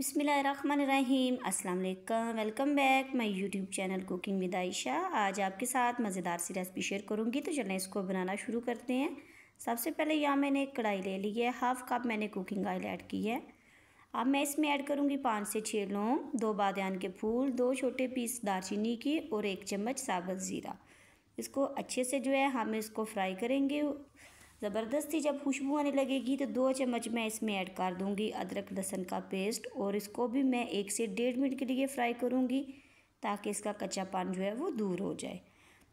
बिसमीम अस्सलाम वालेकुम welcome back my YouTube channel cooking with Ayesha आज आपके साथ मज़ेदार सी रेसिपी शेयर करूंगी तो चलें इसको बनाना शुरू करते हैं सबसे पहले यहाँ मैंने एक कढ़ाई ले ली है हाफ़ कप मैंने कुकिंग ऑयल ऐड की है अब मैं इसमें ऐड करूँगी पाँच से छः लौंग दो बादन के फूल दो छोटे पीस दालचीनी की और एक चम्मच साबुत ज़ीरा इसको अच्छे से जो है हम इसको फ्राई करेंगे ज़बरदस्ती जब खुशबू आने लगेगी तो दो चम्मच मैं इसमें ऐड कर दूँगी अदरक लहसन का पेस्ट और इसको भी मैं एक से डेढ़ मिनट के लिए फ्राई करूँगी ताकि इसका कच्चापन जो है वो दूर हो जाए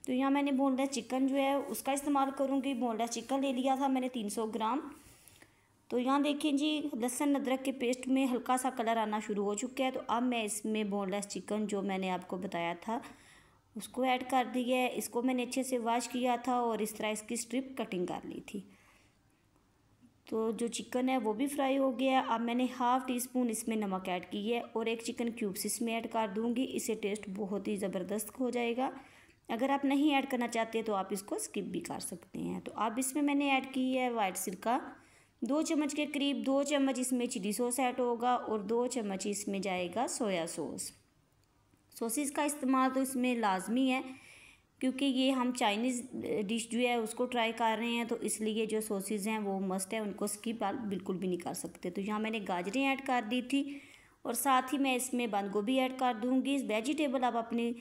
तो यहाँ मैंने बोनलेस चिकन जो है उसका इस्तेमाल करूँगी बोनलेस चिकन ले लिया था मैंने तीन सौ ग्राम तो यहाँ देखें जी लहसुन अदरक के पेस्ट में हल्का सा कलर आना शुरू हो चुका है तो अब मैं इसमें बोनलेस चिकन जो मैंने आपको बताया था उसको ऐड कर दी है इसको मैंने अच्छे से वॉश किया था और इस तरह इसकी स्ट्रिप कटिंग कर ली थी तो जो चिकन है वो भी फ्राई हो गया अब मैंने हाफ़ टी स्पून इसमें नमक ऐड की है और एक चिकन क्यूब्स इसमें ऐड कर दूँगी इसे टेस्ट बहुत ही ज़बरदस्त हो जाएगा अगर आप नहीं ऐड करना चाहते तो आप इसको स्किप भी कर सकते हैं तो अब इसमें मैंने ऐड की है वाइट सिरका दो चम्मच के करीब दो चम्मच इसमें चिली सॉस ऐड होगा और दो चम्मच इसमें जाएगा सोया सॉस सॉसेस का इस्तेमाल तो इसमें लाजमी है क्योंकि ये हम चाइनीज़ डिश जो है उसको ट्राई कर रहे हैं तो इसलिए जो सॉसेज हैं वो मस्ट है उनको स्किप आप बिल्कुल भी नहीं कर सकते तो यहाँ मैंने गाजरें ऐड कर दी थी और साथ ही मैं इसमें बंद गोभी ऐड कर दूँगी वेजिटेबल आप अपनी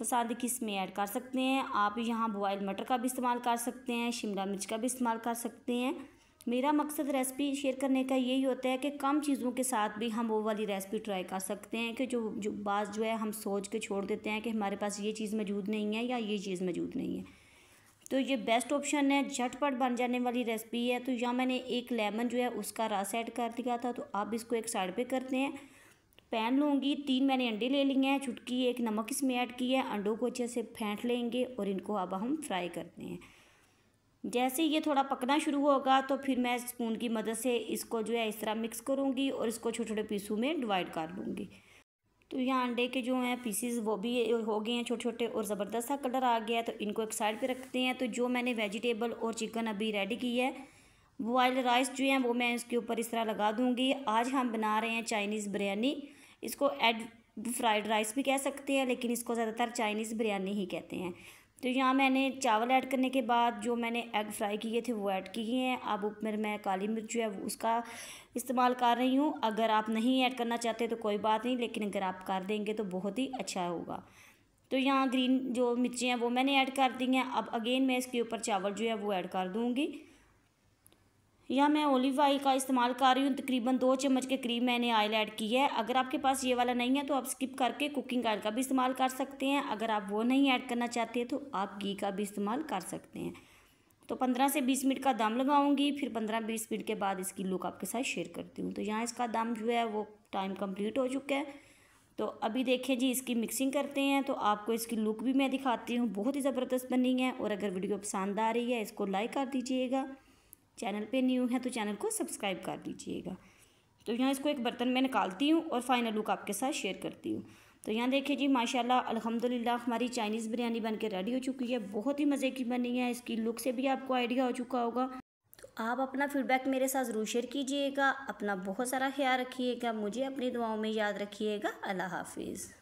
पसंद की इसमें ऐड कर सकते हैं आप यहाँ बॉयल मटर का भी इस्तेमाल कर सकते हैं शिमला मिर्च का भी इस्तेमाल कर सकते हैं मेरा मकसद रेसिपी शेयर करने का यही होता है कि कम चीज़ों के साथ भी हम वो वाली रेसिपी ट्राई कर सकते हैं कि जो जो बात जो है हम सोच के छोड़ देते हैं कि हमारे पास ये चीज़ मौजूद नहीं है या ये चीज़ मौजूद नहीं है तो ये बेस्ट ऑप्शन है झटपट बन जाने वाली रेसिपी है तो यहाँ मैंने एक लेमन जो है उसका रस ऐड कर दिया था तो आप इसको एक साइड पर करते हैं पैन लूँगी तीन मैंने अंडे ले लिए हैं चुटकी एक नमक इसमें ऐड की है अंडों को अच्छे से फेंट लेंगे और इनको अब हम फ्राई करते हैं जैसे ये थोड़ा पकना शुरू होगा तो फिर मैं स्पून की मदद से इसको जो है इस तरह मिक्स करूँगी और इसको छोटे छोटे पीसों में डिवाइड कर लूँगी तो यहाँ अंडे के जो हैं पीसीज वो भी हो गए हैं छोटे छोटे और ज़बरदस्त सा कलर आ गया है तो इनको एक साइड पे रखते हैं तो जो मैंने वेजिटेबल और चिकन अभी रेडी की है बॉयल राइस जो है वो मैं इसके ऊपर इस तरह लगा दूँगी आज हम बना रहे हैं चाइनीज़ बिरयानी इसको एड फ्राइड राइस भी कह सकते हैं लेकिन इसको ज़्यादातर चाइनीज़ बिरयानी ही कहते हैं तो यहाँ मैंने चावल ऐड करने के बाद जो मैंने एग फ्राई किए थे वो ऐड किए हैं अब ऊपर मैं काली मिर्च जो है उसका इस्तेमाल कर रही हूँ अगर आप नहीं ऐड करना चाहते तो कोई बात नहीं लेकिन अगर आप कर देंगे तो बहुत ही अच्छा होगा तो यहाँ ग्रीन जो मिर्ची हैं वो मैंने ऐड कर दी हैं अब अगेन मैं इसके ऊपर चावल जो है वो ऐड कर दूँगी या मैं ओलिव ऑयल का इस्तेमाल कर रही हूँ तकरीबन दो चम्मच के करीब मैंने ऑयल ऐड की है अगर आपके पास ये वाला नहीं है तो आप स्किप करके कुकिंग ऑयल का भी इस्तेमाल कर सकते हैं अगर आप वो नहीं ऐड करना चाहते तो आप घी का भी इस्तेमाल कर सकते हैं तो पंद्रह से बीस मिनट का दम लगाऊंगी फिर पंद्रह बीस मिनट के बाद इसकी लुक आपके साथ शेयर करती हूँ तो यहाँ इसका दम जो है वो टाइम कंप्लीट हो चुका है तो अभी देखिए जी इसकी मिक्सिंग करते हैं तो आपको इसकी लुक भी मैं दिखाती हूँ बहुत ही ज़बरदस्त बनी है और अगर वीडियो पसंद आ रही है इसको लाइक कर दीजिएगा चैनल पे न्यू है तो चैनल को सब्सक्राइब कर लीजिएगा तो यहाँ इसको एक बर्तन में निकालती हूँ और फाइनल लुक आपके साथ शेयर करती हूँ तो यहाँ देखिए जी माशाल्लाह अल्हम्दुलिल्लाह हमारी चाइनीज़ बिरयानी बनके रेडी हो चुकी है बहुत ही मज़े की बनी है इसकी लुक से भी आपको आइडिया हो चुका होगा तो आप अपना फीडबैक मेरे साथ ज़रूर शेयर कीजिएगा अपना बहुत सारा ख्याल रखिएगा मुझे अपनी दुआओं में याद रखिएगा अल्लाह हाफिज़